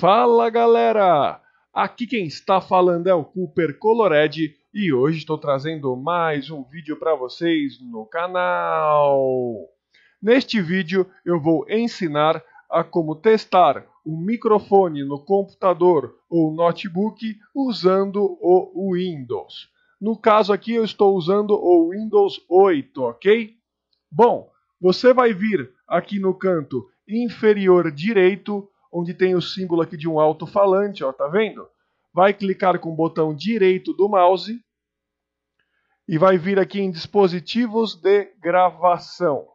Fala galera! Aqui quem está falando é o Cooper Colored e hoje estou trazendo mais um vídeo para vocês no canal. Neste vídeo eu vou ensinar a como testar o microfone no computador ou notebook usando o Windows. No caso aqui eu estou usando o Windows 8, ok? Bom, você vai vir aqui no canto inferior direito onde tem o símbolo aqui de um alto-falante, ó, tá vendo? Vai clicar com o botão direito do mouse e vai vir aqui em dispositivos de gravação.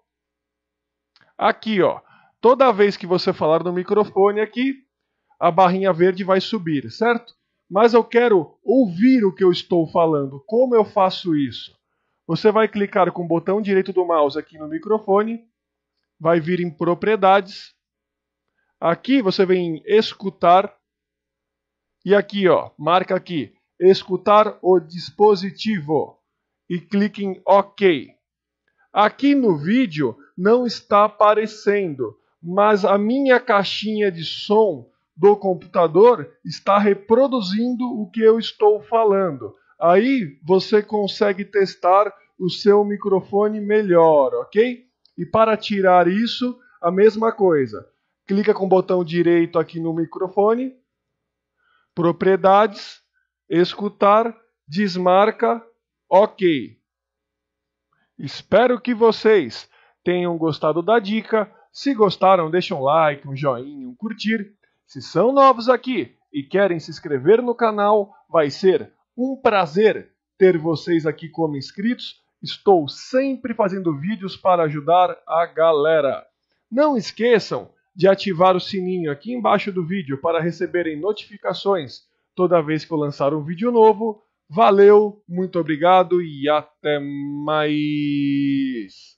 Aqui, ó, toda vez que você falar no microfone aqui, a barrinha verde vai subir, certo? Mas eu quero ouvir o que eu estou falando. Como eu faço isso? Você vai clicar com o botão direito do mouse aqui no microfone, vai vir em propriedades Aqui você vem escutar. E aqui, ó, marca aqui. Escutar o dispositivo. E clique em OK. Aqui no vídeo não está aparecendo, mas a minha caixinha de som do computador está reproduzindo o que eu estou falando. Aí você consegue testar o seu microfone melhor, ok? E para tirar isso, a mesma coisa clica com o botão direito aqui no microfone, propriedades, escutar, desmarca, ok. Espero que vocês tenham gostado da dica. Se gostaram, deixem um like, um joinha, um curtir. Se são novos aqui e querem se inscrever no canal, vai ser um prazer ter vocês aqui como inscritos. Estou sempre fazendo vídeos para ajudar a galera. Não esqueçam de ativar o sininho aqui embaixo do vídeo para receberem notificações toda vez que eu lançar um vídeo novo. Valeu, muito obrigado e até mais!